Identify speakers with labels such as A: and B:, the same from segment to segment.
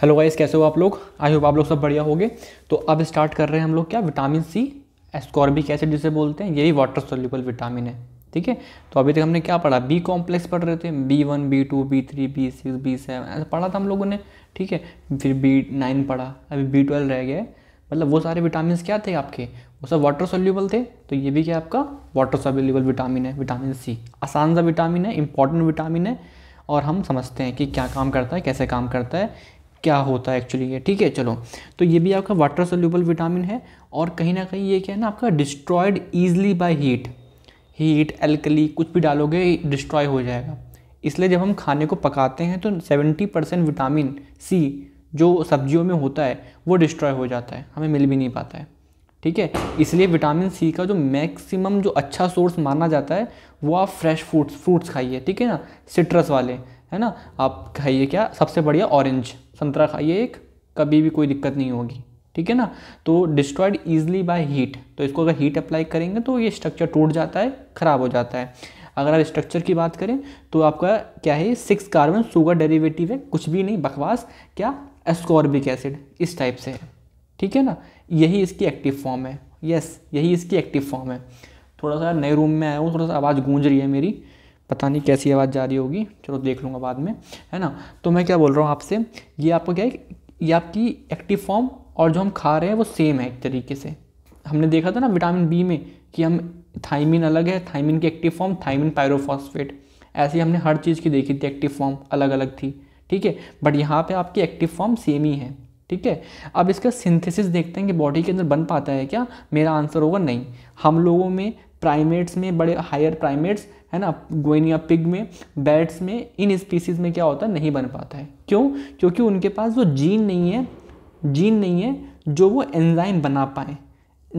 A: Hello guys कैसे हो आप लोग आई होप आप लोग सब बढ़िया होगे तो अब स्टार्ट कर रहे हैं हम लोग क्या विटामिन सी एस्कॉर्बिक एसिड जिसे बोलते हैं ये भी वाटर सोल्यूबल विटामिन है ठीक है तो अभी तक हमने क्या पढ़ा बी कॉम्प्लेक्स पढ़ रहे थे B one B two B three B six B seven ऐसा पढ़ा था हम लोगों ने ठीक है फिर बी नाइन पढ़ा अभी बी ट्वेल्व रह गया मतलब वो सारे विटामिन क्या थे आपके वो सब वाटर सोल्यूबल थे तो ये भी क्या आपका वाटर सोल्यूबल विटामिन है विटामिन सी आसान सा विटामिन है इंपॉर्टेंट विटामिन है और हम समझते हैं कि क्या काम करता है कैसे काम करता है क्या होता है एक्चुअली ये ठीक है चलो तो ये भी आपका वाटर सोल्यूबल विटामिन है और कहीं ना कहीं ये क्या है ना आपका destroyed easily by heat heat alkali कुछ भी डालोगे डिस्ट्रॉय हो जाएगा इसलिए जब हम खाने को पकाते हैं तो 70 परसेंट विटामिन सी जो सब्जियों में होता है वो डिस्ट्रॉय हो जाता है हमें मिल भी नहीं पाता है ठीक है इसलिए विटामिन सी का जो मैक्सिमम जो अच्छा सोर्स माना जाता है वो आप फ्रेश फ्रूट्स फ्रूट्स खाइए ठीक है ना सिट्रस वाले है ना आप खाइए क्या सबसे बढ़िया ऑरेंज संतरा खाइए एक कभी भी कोई दिक्कत नहीं होगी ठीक है ना तो डिस्ट्रॉयड ईजिली बाय हीट तो इसको अगर हीट अप्लाई करेंगे तो ये स्ट्रक्चर टूट जाता है ख़राब हो जाता है अगर आप स्ट्रक्चर की बात करें तो आपका क्या है सिक्स कार्बन सुगर डेरिवेटिव है कुछ भी नहीं बकवास क्या एस्कॉर्बिक एसिड इस टाइप से है ठीक है ना यही इसकी एक्टिव फॉर्म है यस यही इसकी एक्टिव फॉर्म है थोड़ा सा नए रूम में आया हूँ थोड़ा सा आवाज़ गूंज रही है मेरी पता नहीं कैसी आवाज़ जा रही होगी चलो देख लूँगा बाद में है ना तो मैं क्या बोल रहा हूँ आपसे ये आपको क्या है ये आपकी एक्टिव फॉर्म और जो हम खा रहे हैं वो सेम है एक तरीके से हमने देखा था ना विटामिन बी में कि हम थाइमिन अलग है थाइमिन की एक्टिव फॉर्म थाइमिन पायरोफॉस्फेट ऐसी हमने हर चीज़ की देखी थी एक्टिव फॉर्म अलग अलग थी ठीक है बट यहाँ पे आपकी एक्टिव फॉर्म सेम ही है ठीक है अब इसका सिंथेसिस देखते हैं कि बॉडी के अंदर बन पाता है क्या मेरा आंसर होगा नहीं हम लोगों में प्राइमेट्स में बड़े हायर प्राइमेट्स है ना गोइनिया पिग में बैट्स में इन स्पीसीज में क्या होता है नहीं बन पाता है क्यों क्योंकि उनके पास वो जीन नहीं है जीन नहीं है जो वो एंजाइम बना पाए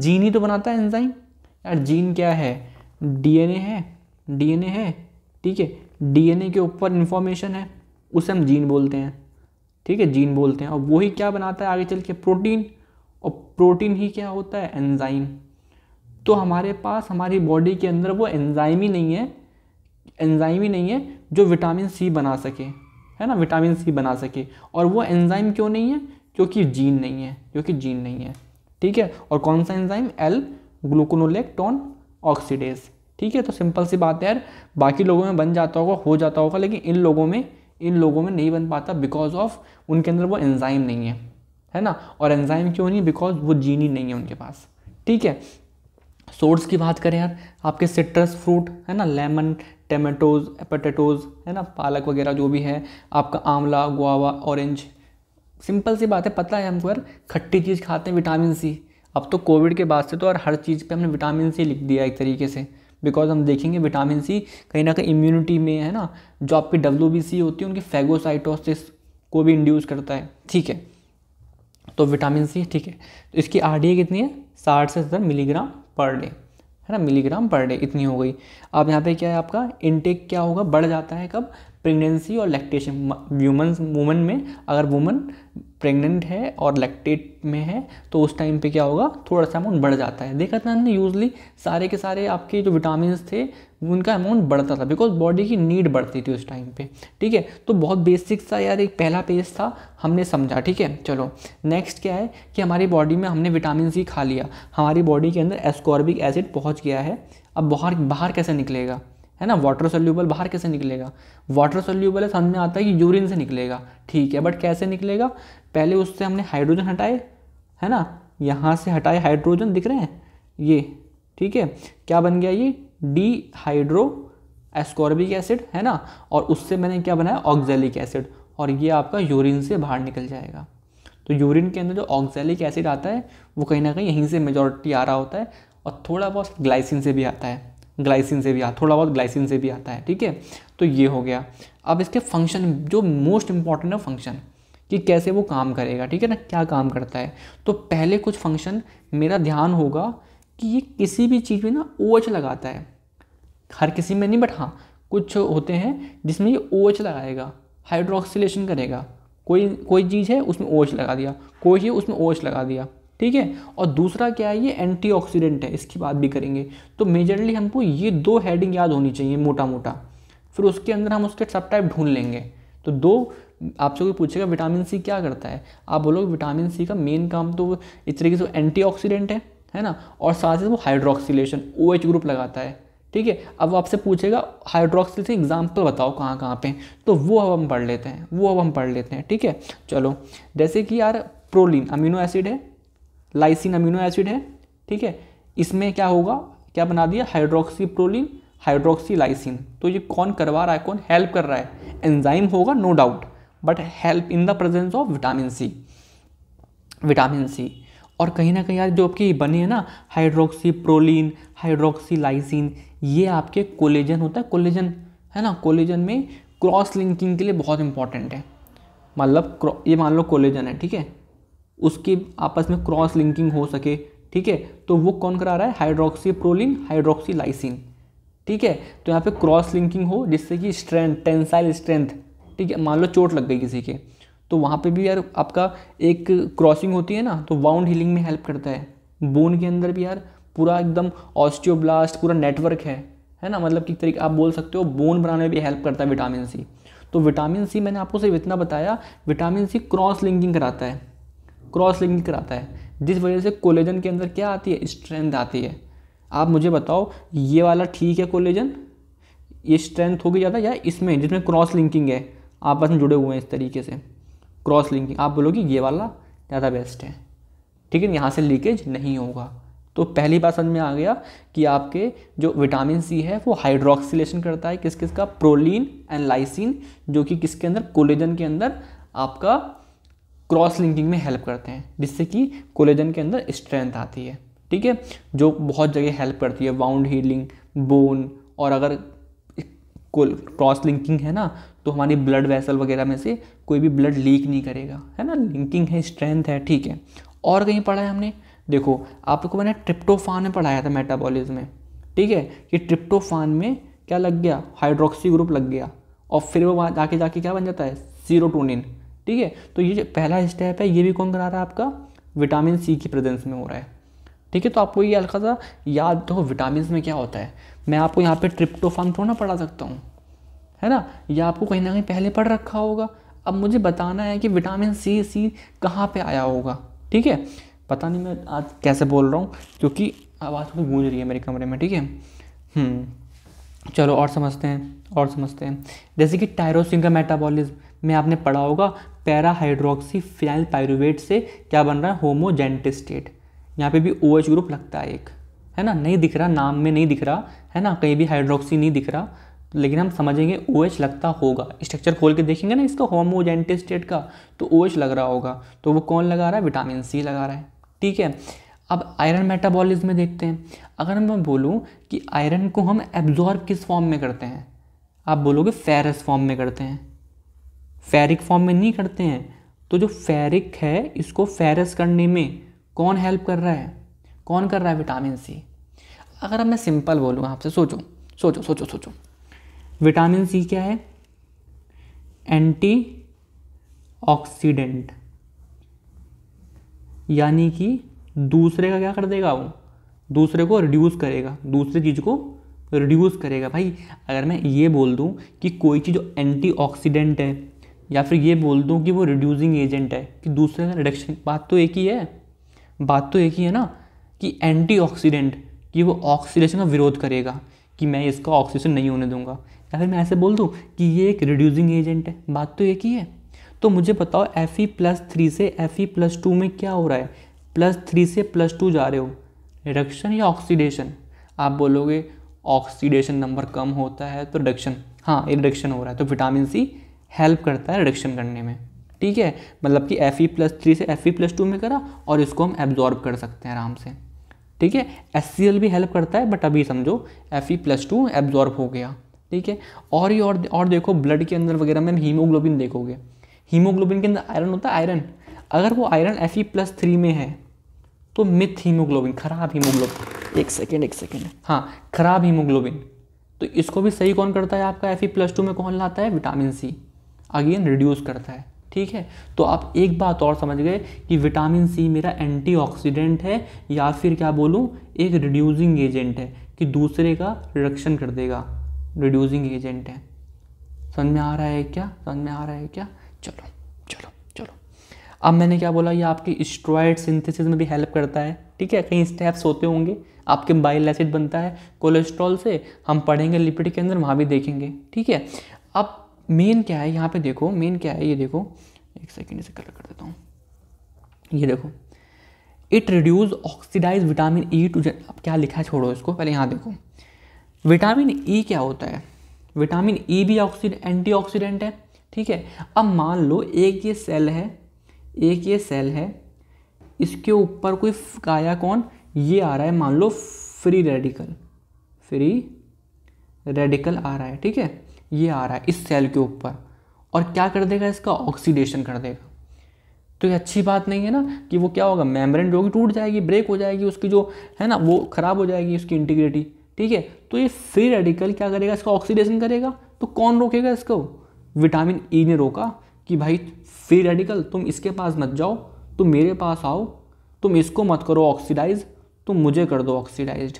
A: जीन ही तो बनाता है एंजाइम यार जीन क्या है डीएनए है डीएनए है ठीक है डीएनए के ऊपर इन्फॉर्मेशन है उसे हम जीन बोलते हैं ठीक है जीन बोलते हैं और वही क्या बनाता है आगे चल के प्रोटीन और प्रोटीन ही क्या होता है एंजाइम तो हमारे पास हमारी बॉडी के अंदर वो एंजाइम ही नहीं है एंजाइम ही नहीं है जो विटामिन सी बना सके है ना विटामिन सी बना सके और वो एंजाइम क्यों नहीं है क्योंकि जीन नहीं है क्योंकि जीन नहीं है ठीक है और कौन सा एंजाइम एल ग्लूकोनोलेक्टोन ऑक्सीडेज ठीक है तो सिंपल सी बात है यार बाकी लोगों में बन जाता होगा हो जाता होगा लेकिन इन लोगों में इन लोगों में नहीं बन पाता बिकॉज ऑफ उनके अंदर वो एंजाइम नहीं है है ना और एंजाइम क्यों नहीं बिकॉज वो जीन ही नहीं है उनके पास ठीक है सोर्स की बात करें यार आपके सिट्रस फ्रूट है ना लेमन टमेटोज़ पटेटोज़ है ना पालक वगैरह जो भी है आपका आंवला गुआवा ऑरेंज सिंपल सी बात है पता है हमको यार खट्टी चीज़ खाते हैं विटामिन सी अब तो कोविड के बाद से तो यार हर चीज़ पे हमने विटामिन सी लिख दिया एक तरीके से बिकॉज हम देखेंगे विटामिन सी कहीं ना कहीं इम्यूनिटी में है ना जो आपकी डब्ल्यू होती है उनकी फेगोसाइटोसिस को भी इंड्यूस करता है ठीक है तो विटामिन सी ठीक है तो इसकी आर कितनी है साठ से सत्तर मिलीग्राम पर डे है ना मिलीग्राम पर डे इतनी हो गई अब यहाँ पे क्या है आपका इनटेक क्या होगा बढ़ जाता है कब प्रेगनेंसी और लैक्टेशन व्यूमन वूमन में अगर वुमन प्रेग्नेंट है और लैक्टेट में है तो उस टाइम पे क्या होगा थोड़ा सा अमाउंट बढ़ जाता है देखा था हमने यूजली सारे के सारे आपके जो विटामिन थे उनका अमाउंट बढ़ता था बिकॉज बॉडी की नीड बढ़ती थी उस टाइम पे ठीक है तो बहुत बेसिक सा यार एक पहला पेज था हमने समझा ठीक है चलो नेक्स्ट क्या है कि हमारी बॉडी में हमने विटामिन सी खा लिया हमारी बॉडी के अंदर एस्कॉर्बिक एसिड पहुँच गया है अब बाहर बाहर कैसे निकलेगा है ना वाटर सोल्यूबल बाहर कैसे निकलेगा वाटर सोल्यूबल है सामने आता है कि यूरिन से निकलेगा ठीक है बट कैसे निकलेगा पहले उससे हमने हाइड्रोजन हटाए है ना यहाँ से हटाए हाइड्रोजन दिख रहे हैं ये ठीक है क्या बन गया ये डी हाइड्रो एस्कॉर्बिक एसिड है ना और उससे मैंने क्या बनाया ऑक्जेलिक एसिड और ये आपका यूरिन से बाहर निकल जाएगा तो यूरिन के अंदर जो ऑक्जेलिक एसिड आता है वो कहीं ना कहीं यहीं से मेजोरिटी आ रहा होता है और थोड़ा बहुत ग्लाइसिन से भी आता है ग्लाइसिन से भी आता थोड़ा बहुत ग्लाइसिन से भी आता है ठीक है तो ये हो गया अब इसके फंक्शन जो मोस्ट इंपॉर्टेंट है फंक्शन कि कैसे वो काम करेगा ठीक है ना क्या काम करता है तो पहले कुछ फंक्शन मेरा ध्यान होगा कि ये किसी भी चीज़ में ना ओ OH लगाता है हर किसी में नहीं बट हाँ कुछ होते हैं जिसमें ये ओ OH लगाएगा हाइड्रोक्सीलेशन करेगा कोई कोई चीज़ है उसमें ओ OH लगा दिया कोई है उसमें ओ लगा दिया ठीक है और दूसरा क्या है ये एंटीऑक्सीडेंट है इसकी बात भी करेंगे तो मेजरली हमको ये दो हेडिंग याद होनी चाहिए मोटा मोटा फिर उसके अंदर हम उसके सब टाइप ढूंढ लेंगे तो दो आपसे कोई पूछेगा विटामिन सी क्या करता है आप बोलोगे विटामिन सी का मेन काम तो इस तरीके से एंटी है है ना और साथ ही वो हाइड्रोक्सीलेशन ओ एच ग्रुप लगाता है ठीक है अब आपसे पूछेगा हाइड्रोक्सीलेशन एग्जाम्पल बताओ कहाँ कहाँ पे तो वो अब हम पढ़ लेते हैं वो अब हम पढ़ लेते हैं ठीक है चलो जैसे कि यार प्रोलिन अमीनो एसिड है लाइसिन अमीनो एसिड है ठीक है इसमें क्या होगा क्या बना दिया हाइड्रोक्सी प्रोलिन हाइड्रोक्सी लाइसिन तो ये कौन करवा रहा है कौन हेल्प कर रहा है एंजाइम होगा no doubt but help in the presence of vitamin C vitamin C और कहीं ना कहीं यार जो आपके बने हैं ना हाइड्रोक्सी प्रोलिन हाइड्रोक्सी लाइसिन ये आपके कोलेजन होता है कोलेजन है ना कोलेजन में क्रॉस लिंकिंग के लिए बहुत इंपॉर्टेंट है मतलब ये मान लो कोलेजन है ठीक है उसकी आपस में क्रॉस लिंकिंग हो सके ठीक है तो वो कौन करा रहा है हाइड्रोक्सी प्रोलिन हाइड्रोक्सी लाइसिन ठीक है तो यहाँ पे क्रॉस लिंकिंग हो जिससे कि स्ट्रेंथ टेंसाइल स्ट्रेंथ ठीक है मान लो चोट लग गई किसी के तो वहाँ पे भी यार आपका एक क्रॉसिंग होती है ना तो वाउंड हीलिंग में हेल्प करता है बोन के अंदर भी यार पूरा एकदम ऑस्टियोब्लास्ट पूरा नेटवर्क है है ना मतलब कि तरीके आप बोल सकते हो बोन बनाने में भी हेल्प करता है विटामिन सी तो विटामिन सी मैंने आपको सिर्फ इतना बताया विटामिन सी क्रॉस लिंकिंग कराता है क्रॉस लिंकिंग कराता है जिस वजह से कोलेजन के अंदर क्या आती है स्ट्रेंथ आती है आप मुझे बताओ ये वाला ठीक है कोलेजन ये स्ट्रेंथ होगी ज़्यादा या इसमें जिसमें क्रॉस लिंकिंग है आपस में जुड़े हुए हैं इस तरीके से क्रॉस लिंकिंग आप बोलोगे ये वाला ज़्यादा बेस्ट है ठीक है यहाँ से लीकेज नहीं होगा तो पहली बात समझ में आ गया कि आपके जो विटामिन सी है वो हाइड्रोक्सीलेशन करता है किस किस का प्रोलीन एंड लाइसिन जो कि किसके अंदर कोलेजन के अंदर आपका क्रॉस लिंकिंग में हेल्प करते हैं जिससे कि कोलेजन के अंदर स्ट्रेंथ आती है ठीक है जो बहुत जगह हेल्प करती है वाउंड हीलिंग बोन और अगर क्रॉस लिंकिंग है ना तो हमारी ब्लड वेसल वगैरह में से कोई भी ब्लड लीक नहीं करेगा है ना लिंकिंग है स्ट्रेंथ है ठीक है और कहीं पढ़ा है हमने देखो आपको मैंने ट्रिप्टोफान में पढ़ाया था मेटाबॉलिज्म में ठीक है कि ट्रिप्टोफान में क्या लग गया हाइड्रोक्सी ग्रुप लग गया और फिर वो वहाँ जाके जाके क्या बन जाता है सीरोटोनिन ठीक है तो ये जो पहला स्टेप है ये भी कौन करा रहा है आपका विटामिन सी की प्रेजेंस में हो रहा है ठीक है तो आपको ये हल्का सा याद तो हो विटामिन में क्या होता है मैं आपको यहाँ पर ट्रिप्टोफाम थोड़ा ना पढ़ा सकता हूँ है ना यह आपको कहीं ना कहीं पहले पढ़ रखा होगा अब मुझे बताना है कि विटामिन सी सी कहाँ पे आया होगा ठीक है पता नहीं मैं आज कैसे बोल रहा हूँ क्योंकि आवाज़ थोड़ी गूंज रही है मेरे कमरे में ठीक है हम्म। चलो और समझते हैं और समझते हैं जैसे कि टायरोसिन का मेटाबॉलिज्म में आपने पढ़ा होगा पैराहाइड्रोक्सी फिनाइल पायरुवेट से क्या बन रहा है होमोजेंटिस्टेट यहाँ पे भी ओ OH ग्रुप लगता है एक है ना नहीं दिख रहा नाम में नहीं दिख रहा है ना कहीं भी हाइड्रोक्सी नहीं दिख रहा लेकिन हम समझेंगे ओ OH लगता होगा स्ट्रक्चर खोल के देखेंगे ना इसका होमोजेंटिस्टेट का तो ओ OH लग रहा होगा तो वो कौन लगा रहा है विटामिन सी लगा रहा है ठीक है अब आयरन मेटाबॉलिज्म में देखते हैं अगर मैं बोलूँ कि आयरन को हम एब्जॉर्ब किस फॉर्म में करते हैं आप बोलोगे फेरस फॉर्म में करते हैं फेरिक फॉर्म में नहीं करते हैं तो जो फेरिक है इसको फेरस करने में कौन हेल्प कर रहा है कौन कर रहा है विटामिन सी अगर अब मैं सिंपल बोलूँ आपसे सोचो सोचो सोचो सोचो विटामिन सी क्या है एंटी ऑक्सीडेंट यानी कि दूसरे का क्या कर देगा वो दूसरे को रिड्यूस करेगा दूसरे चीज़ को रिड्यूस करेगा भाई अगर मैं ये बोल दूँ कि कोई चीज़ जो एंटीऑक्सीडेंट है या फिर ये बोल दूँ कि वो रिड्यूसिंग एजेंट है कि दूसरे का रिडक्शन बात तो एक ही है बात तो एक ही है ना कि ऑक्सीडेंट कि वो ऑक्सीडेशन का विरोध करेगा कि मैं इसका ऑक्सीजन नहीं होने दूंगा या फिर मैं ऐसे बोल दूँ कि ये एक रिड्यूसिंग एजेंट है बात तो एक ही है तो मुझे बताओ एफ ई प्लस थ्री से एफ ई प्लस टू में क्या हो रहा है प्लस थ्री से प्लस टू जा रहे हो रिडक्शन या ऑक्सीडेशन आप बोलोगे ऑक्सीडेशन नंबर कम होता है तो रिडक्शन हाँ ये रिडक्शन हो रहा है तो विटामिन सी हेल्प करता है रिडक्शन करने में ठीक है मतलब कि एफ ई प्लस थ्री से एफ ई प्लस टू में करा और इसको हम एब्जॉर्ब कर सकते हैं आराम से ठीक है एस सी एल भी हेल्प करता है बट अभी समझो F E plus two absorb हो गया ठीक है और ही और, और देखो ब्लड के अंदर वगैरह में हीमोग्लोबिन देखोगे हीमोग्लोबिन के अंदर आयरन होता है आयरन अगर वो iron F E plus three में है तो मिथ हीमोग्लोबिन खराब हीमोग्लोबिन एक सेकेंड एक सेकेंड हाँ खराब हीमोग्लोबिन तो इसको भी सही कौन करता है आपका एफ ई प्लस टू में कौन लाता है विटामिन सी अगेन रिड्यूस करता है ठीक है तो आप एक बात और समझ गए कि विटामिन सी मेरा एंटीऑक्सीडेंट है या फिर क्या बोलूँ एक रिड्यूसिंग एजेंट है कि दूसरे का रिडक्शन कर देगा रिड्यूसिंग एजेंट है समझ में आ रहा है क्या समझ में आ रहा है क्या चलो चलो चलो अब मैंने क्या बोला ये आपकी स्ट्रॉयड सिंथेसिस में भी हेल्प करता है ठीक है कहीं स्टेप्स होते होंगे आपके बाइल एसिड बनता है कोलेस्ट्रॉल से हम पढ़ेंगे लिपिड के अंदर वहाँ भी देखेंगे ठीक है अब मेन क्या है यहाँ पे देखो मेन क्या है ये देखो एक सेकेंड इसे कलर कर देता हूँ ये देखो it reduce oxidise vitamin E too अब क्या लिखा है छोड़ो इसको पहले यहाँ देखो विटामिन ई e क्या होता है विटामिन ई e भी ऑक्सीड एंटीऑक्सीडेंट है ठीक है अब मान लो एक ये सेल है एक ये सेल है इसके ऊपर कोई काया कौन ये आ रहा है मान लो फ्री रेडिकल फ्री रेडिकल आ रहा है ठीक है ये आ रहा है इस सेल के ऊपर और क्या कर देगा इसका ऑक्सीडेशन कर देगा तो ये अच्छी बात नहीं है ना कि वो क्या होगा मेम्ब्रेन जो होगी टूट जाएगी ब्रेक हो जाएगी उसकी जो है ना वो ख़राब हो जाएगी उसकी इंटीग्रिटी ठीक है तो ये फ्री रेडिकल क्या करेगा इसका ऑक्सीडेशन करेगा तो कौन रोकेगा इसको विटामिन ई e ने रोका कि भाई फ्री रेडिकल तुम इसके पास मत जाओ तुम मेरे पास आओ तुम इसको मत करो ऑक्सीडाइज तुम मुझे कर दो ऑक्सीडाइज्ड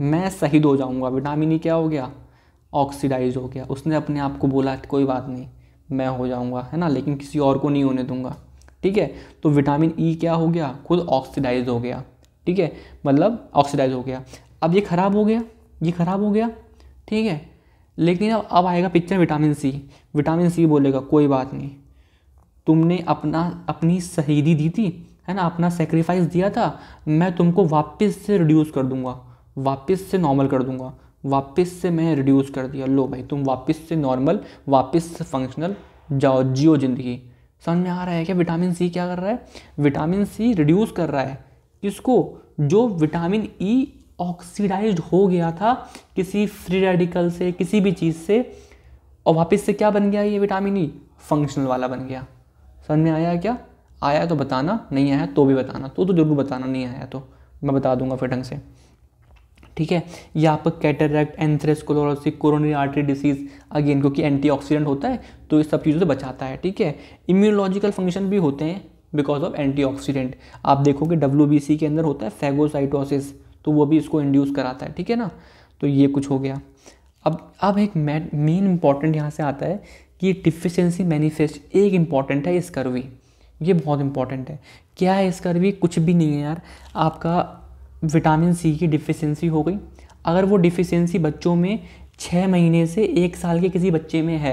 A: मैं शहीद हो जाऊँगा विटामिन ई e क्या हो गया ऑक्सीडाइज हो गया उसने अपने आप को बोला कोई बात नहीं मैं हो जाऊंगा है ना लेकिन किसी और को नहीं होने दूंगा ठीक है तो विटामिन ई e क्या हो गया खुद ऑक्सीडाइज हो गया ठीक है मतलब ऑक्सीडाइज हो गया अब ये ख़राब हो गया ये ख़राब हो गया ठीक है लेकिन अब अब आएगा picture vitamin C vitamin C बोलेगा कोई बात नहीं तुमने अपना अपनी शहीदी दी थी है ना अपना सेक्रीफाइस दिया था मैं तुमको वापस से रिड्यूस कर दूंगा वापस से नॉर्मल कर दूंगा वापस से मैं रिड्यूस कर दिया लो भाई तुम वापस से नॉर्मल वापस से फंक्शनल जाओ जियो ज़िंदगी समझ में आ रहा है क्या विटामिन सी क्या कर रहा है विटामिन सी रिड्यूस कर रहा है किसको जो विटामिन ई e ऑक्सीडाइज हो गया था किसी फ्री रेडिकल से किसी भी चीज़ से और वापस से क्या बन गया ये विटामिन ई e? फंक्शनल वाला बन गया समझ में आया क्या आया तो बताना नहीं आया तो भी बताना तो तो जरूर बताना नहीं आया तो मैं बता दूंगा फिर ढंग से ठीक है यहाँ पर cataract atherosclerosis coronary artery disease again क्योंकि एंटीऑक्सीडेंट होता है तो इस सब चीज़ों से बचाता है ठीक है इम्यूनोलॉजिकल फंक्शन भी होते हैं बिकॉज ऑफ एंटीऑक्सीडेंट आप देखोगे डब्ल्यू के अंदर होता है फेगोसाइटोसिस तो वो भी इसको इंड्यूस कराता है ठीक है ना तो ये कुछ हो गया अब अब एक मेन इंपॉर्टेंट यहाँ से आता है कि डिफिशेंसी मैनिफेस्ट एक इम्पॉर्टेंट है कर्वी ये बहुत इंपॉर्टेंट है क्या है कर्वी कुछ भी नहीं है यार आपका विटामिन सी की डिफिशेंसी हो गई अगर वो डिफिशेंसी बच्चों में छः महीने से एक साल के किसी बच्चे में है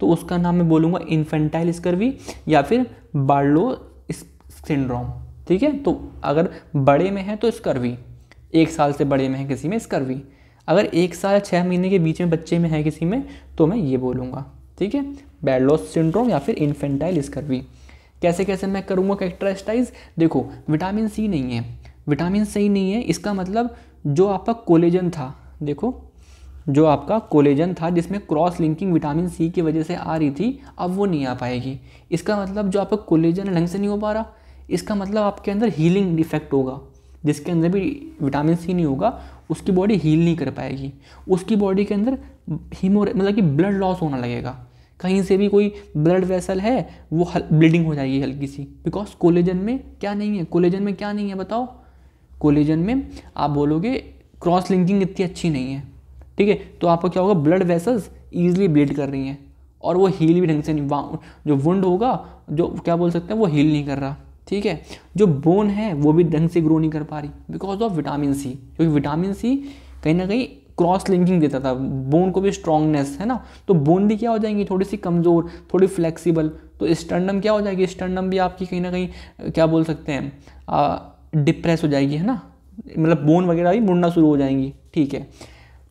A: तो उसका नाम मैं बोलूँगा इन्फेंटाइल स्कर्वी या फिर बार्लो सिंड्रोम ठीक है तो अगर बड़े में है तो स्कर्वी एक साल से बड़े में है किसी में स्कर्वी अगर एक साल छः महीने के बीच में बच्चे में है किसी में तो मैं ये बोलूँगा ठीक है बैडलॉस सिंड्रोम या फिर इन्फेंटाइल स्कर्वी कैसे कैसे मैं करूँगा कैरेक्टराइज देखो विटामिन सी नहीं है विटामिन सही नहीं है इसका मतलब जो आपका कोलेजन था देखो जो आपका कोलेजन था जिसमें क्रॉस लिंकिंग विटामिन सी की वजह से आ रही थी अब वो नहीं आ पाएगी इसका मतलब जो आपका कोलेजन ढंग से नहीं हो पा रहा इसका मतलब आपके अंदर हीलिंग डिफेक्ट होगा जिसके अंदर भी विटामिन सी नहीं होगा उसकी बॉडी हील नहीं कर पाएगी उसकी बॉडी के अंदर हीमो मतलब कि ब्लड लॉस होना लगेगा कहीं से भी कोई ब्लड वेसल है वो ब्लीडिंग हो जाएगी हल्की सी बिकॉज कोलेजन में क्या नहीं है कोलेजन में क्या नहीं है बताओ कोलिजन में आप बोलोगे क्रॉस लिंकिंग इतनी अच्छी नहीं है ठीक है तो आपको क्या होगा ब्लड वेसल्स ईजिली ब्लीड कर रही हैं और वो हील भी ढंग से नहीं जो वुंड होगा जो क्या बोल सकते हैं वो हील नहीं कर रहा ठीक है जो बोन है वो भी ढंग से ग्रो नहीं कर पा रही बिकॉज ऑफ विटामिन सी क्योंकि विटामिन सी कहीं ना कहीं क्रॉस लिंकिंग देता था बोन को भी स्ट्रांगनेस है ना तो बोन भी क्या हो जाएंगी थोड़ी सी कमज़ोर थोड़ी फ्लेक्सिबल तो स्टर्नम क्या हो जाएगी स्टर्नम भी आपकी कहीं ना कहीं क्या बोल सकते हैं डिप्रेस हो जाएगी है ना मतलब बोन वगैरह भी मुड़ना शुरू हो जाएंगी ठीक है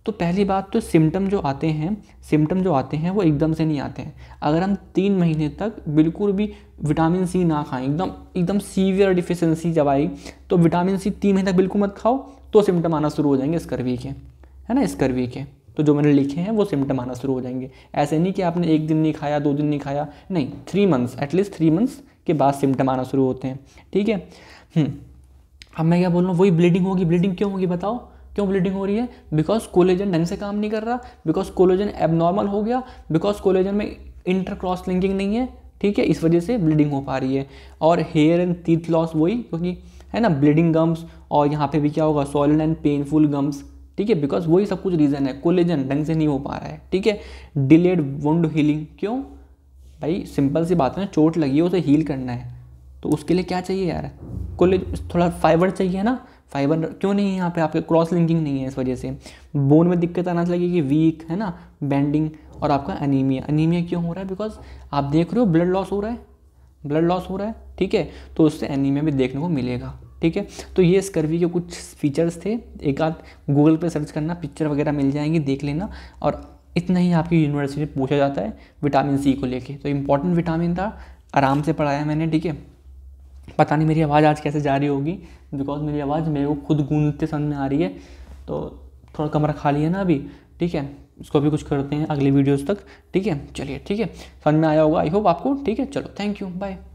A: तो पहली बात तो सिम्टम जो आते हैं सिम्टम जो आते हैं वो एकदम से नहीं आते हैं अगर हम तीन महीने तक बिल्कुल भी विटामिन सी ना खाएं एकदम एकदम सीवियर डिफिशेंसी जब आई तो विटामिन सी तीन महीने तक बिल्कुल मत खाओ तो सिम्टम आना शुरू हो जाएंगे स्कर्वी के है ना स्कर्वी के तो जो मैंने लिखे हैं वो सिम्टम आना शुरू हो जाएंगे ऐसे नहीं कि आपने एक दिन नहीं खाया दो दिन नहीं खाया नहीं three months at least three months के बाद सिम्टम आना शुरू होते हैं ठीक है हम्म। अब मैं क्या बोल रहा हूँ वही ब्लीडिंग होगी ब्लीडिंग क्यों होगी बताओ क्यों ब्लीडिंग हो रही है बिकॉज कोलेजन ढंग से काम नहीं कर रहा बिकॉज कोलेजन एबनॉर्मल हो गया बिकॉज कोलेजन में इंटर क्रॉस लिंकिंग नहीं है ठीक है इस वजह से ब्लीडिंग हो पा रही है और हेयर एंड टीथ लॉस वही क्योंकि है ना ब्लीडिंग गम्स और यहाँ पे भी क्या होगा सॉलिड एंड पेनफुल गम्स ठीक है बिकॉज वही सब कुछ रीज़न है कोलेजन ढंग से नहीं हो पा रहा है ठीक है डिलेड वुंड हीलिंग क्यों भाई सिंपल सी बात है चोट लगी है उसे हील करना है तो उसके लिए क्या चाहिए यार कोलेज थोड़ा फाइबर चाहिए ना फाइबर क्यों नहीं है यहाँ पे आपके क्रॉस लिंकिंग नहीं है इस वजह से बोन में दिक्कत आना लगेगी वीक है ना बैंडिंग और आपका अनीमिया अनीमिया क्यों हो रहा है बिकॉज आप देख रहे हो ब्लड लॉस हो रहा है ब्लड लॉस हो रहा है ठीक है तो उससे एनीमिया भी देखने को मिलेगा ठीक है तो ये स्कर्वी के कुछ फीचर्स थे एक आध गूगल पे सर्च करना पिक्चर वगैरह मिल जाएंगी देख लेना और इतना ही आपकी यूनिवर्सिटी में पूछा जाता है विटामिन सी को लेके तो इंपॉर्टेंट विटामिन था आराम से पढ़ाया मैंने ठीक है पता नहीं मेरी आवाज़ आज कैसे जा रही होगी बिकॉज मेरी आवाज़ मेरे को खुद गूंजते समझ में आ रही है तो थोड़ा कमरा खाली है ना अभी ठीक है इसको भी कुछ करते हैं अगली वीडियोज़ तक ठीक है चलिए ठीक है समझ में आया होगा आई होप आपको ठीक है चलो थैंक यू बाय